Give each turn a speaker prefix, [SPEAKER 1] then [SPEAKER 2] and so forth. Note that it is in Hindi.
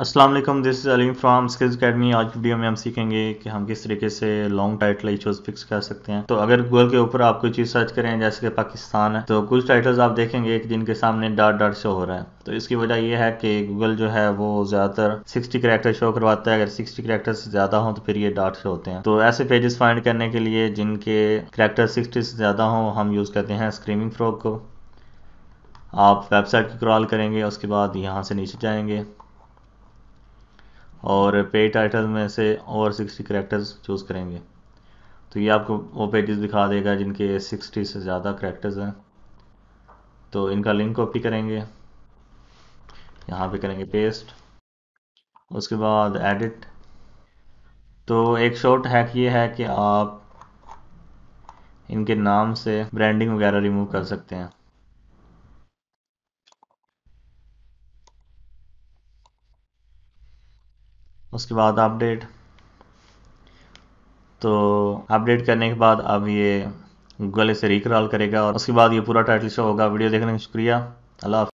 [SPEAKER 1] Aslam this is Aleem from skills academy आज वीडियो में हम सीखेंगे कि हम किस तरीके से लॉन्ग टाइटल इशूज़ फिक्स कर सकते हैं तो अगर गूगल के ऊपर आप कोई चीज़ सर्च करें जैसे कि पाकिस्तान है तो कुछ टाइटल्स आप देखेंगे कि जिनके सामने डॉट डॉट शो हो रहा है तो इसकी वजह यह है कि गूगल जो है वो ज़्यादातर सिक्सटी करेक्टर शो करवाता है अगर सिक्सटी करेक्टर से ज़्यादा हों तो फिर ये डॉट शो होते हैं तो ऐसे पेजेस फाइंड करने के लिए जिनके करेक्टर सिक्सटी से ज़्यादा हों हम यूज़ करते हैं स्क्रीमिंग फ्रॉक को आप वेबसाइट की क्रॉल करेंगे उसके बाद यहाँ से नीचे जाएंगे और पे टाइटल में से ओवर सिक्सटी करेक्टर्स चूज़ करेंगे तो ये आपको वो पेजेस दिखा देगा जिनके सिक्सटी से ज़्यादा करेक्टर्स हैं तो इनका लिंक कॉपी करेंगे यहाँ पे करेंगे पेस्ट उसके बाद एडिट तो एक शॉर्ट हैक ये है कि आप इनके नाम से ब्रांडिंग वगैरह रिमूव कर सकते हैं उसके बाद अपडेट तो अपडेट करने के बाद अब ये गूगल इसे रिक्रॉल करेगा और उसके बाद ये पूरा टाइटल शो होगा वीडियो देखने का शुक्रिया अल्लाह